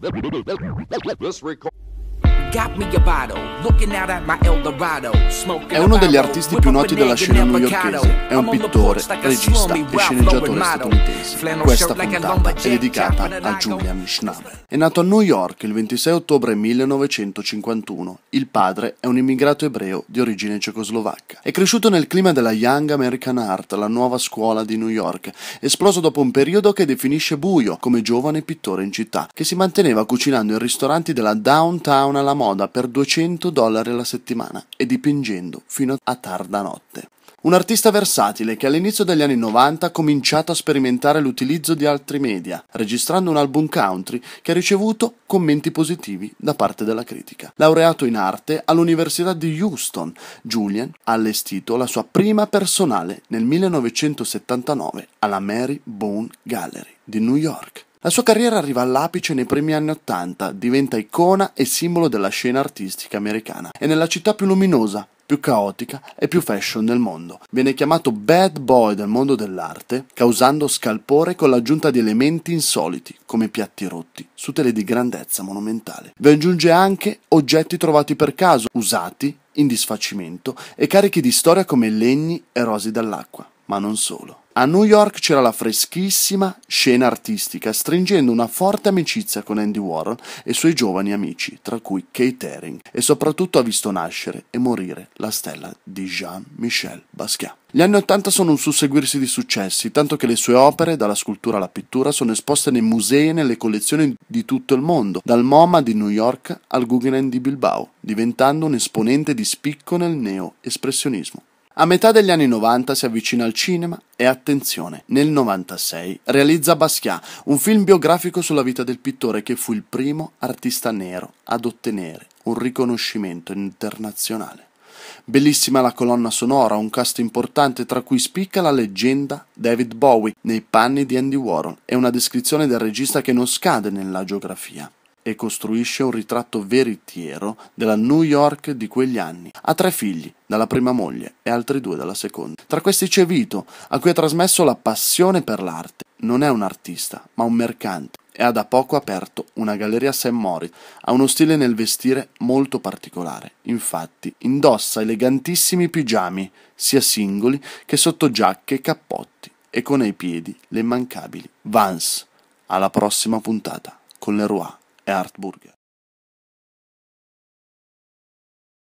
This record. È uno degli artisti più noti della scena newyorkese. È un pittore, regista e sceneggiatore statunitense. Questa puntata è dedicata a Julian Schnabel. È nato a New York il 26 ottobre 1951. Il padre è un immigrato ebreo di origine cecoslovacca. È cresciuto nel clima della Young American Art, la nuova scuola di New York, esploso dopo un periodo che definisce buio come giovane pittore in città, che si manteneva cucinando in ristoranti della downtown alla moda per 200 dollari alla settimana e dipingendo fino a tarda notte. Un artista versatile che all'inizio degli anni 90 ha cominciato a sperimentare l'utilizzo di altri media, registrando un album country che ha ricevuto commenti positivi da parte della critica. Laureato in arte all'Università di Houston, Julian ha allestito la sua prima personale nel 1979 alla Mary Bone Gallery di New York. La sua carriera arriva all'apice nei primi anni Ottanta, diventa icona e simbolo della scena artistica americana. È nella città più luminosa, più caotica e più fashion del mondo. Viene chiamato bad boy del mondo dell'arte, causando scalpore con l'aggiunta di elementi insoliti, come piatti rotti, su tele di grandezza monumentale. Vi aggiunge anche oggetti trovati per caso, usati, in disfacimento e carichi di storia come legni erosi dall'acqua, ma non solo. A New York c'era la freschissima scena artistica, stringendo una forte amicizia con Andy Warhol e suoi giovani amici, tra cui Kate Haring, e soprattutto ha visto nascere e morire la stella di Jean-Michel Basquiat. Gli anni Ottanta sono un susseguirsi di successi, tanto che le sue opere, dalla scultura alla pittura, sono esposte nei musei e nelle collezioni di tutto il mondo, dal MoMA di New York al Guggenheim di Bilbao, diventando un esponente di spicco nel neo-espressionismo. A metà degli anni 90 si avvicina al cinema e attenzione, nel 96 realizza Basquiat, un film biografico sulla vita del pittore che fu il primo artista nero ad ottenere un riconoscimento internazionale. Bellissima la colonna sonora, un cast importante tra cui spicca la leggenda David Bowie nei panni di Andy Warhol e una descrizione del regista che non scade nella geografia e costruisce un ritratto veritiero della New York di quegli anni. Ha tre figli dalla prima moglie e altri due dalla seconda. Tra questi c'è Vito, a cui ha trasmesso la passione per l'arte. Non è un artista, ma un mercante e ha da poco aperto una galleria St. Moritz. Ha uno stile nel vestire molto particolare. Infatti, indossa elegantissimi pigiami, sia singoli che sotto giacche e cappotti, e con ai piedi le immancabili Vans. Alla prossima puntata con le Leroy er